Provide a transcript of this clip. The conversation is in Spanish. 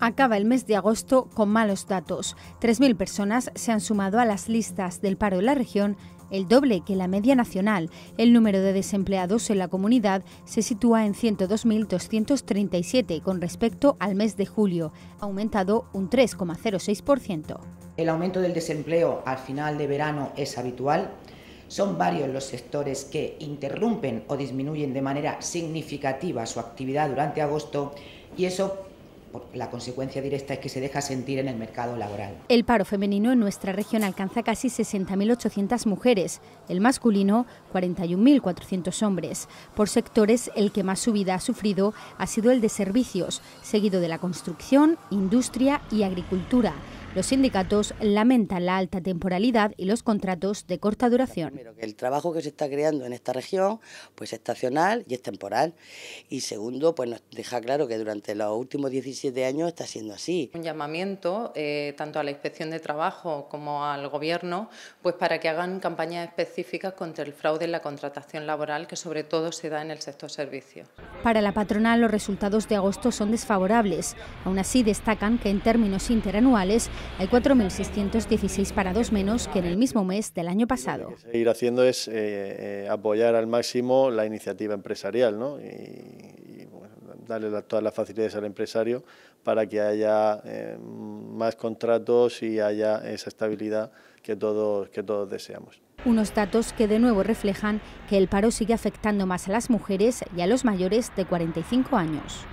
acaba el mes de agosto con malos datos. 3.000 personas se han sumado a las listas del paro en la región, el doble que la media nacional. El número de desempleados en la comunidad se sitúa en 102.237 con respecto al mes de julio, ha aumentado un 3,06%. El aumento del desempleo al final de verano es habitual. Son varios los sectores que interrumpen o disminuyen de manera significativa su actividad durante agosto y eso la consecuencia directa es que se deja sentir en el mercado laboral. El paro femenino en nuestra región alcanza casi 60.800 mujeres, el masculino 41.400 hombres. Por sectores, el que más subida ha sufrido ha sido el de servicios, seguido de la construcción, industria y agricultura. Los sindicatos lamentan la alta temporalidad y los contratos de corta duración. el trabajo que se está creando en esta región pues es estacional y es temporal. Y segundo, pues nos deja claro que durante los últimos 17 años está siendo así. Un llamamiento eh, tanto a la Inspección de Trabajo como al Gobierno pues para que hagan campañas específicas contra el fraude en la contratación laboral que sobre todo se da en el sector servicio. Para la patronal los resultados de agosto son desfavorables. Aún así destacan que en términos interanuales hay 4.616 parados menos que en el mismo mes del año pasado. Lo que seguir haciendo es eh, eh, apoyar al máximo la iniciativa empresarial y, darle todas las facilidades al empresario para que haya eh, más contratos y haya esa estabilidad que que todos deseamos. Unos datos que de nuevo reflejan que el paro sigue afectando más a las mujeres y a los mayores de 45 años.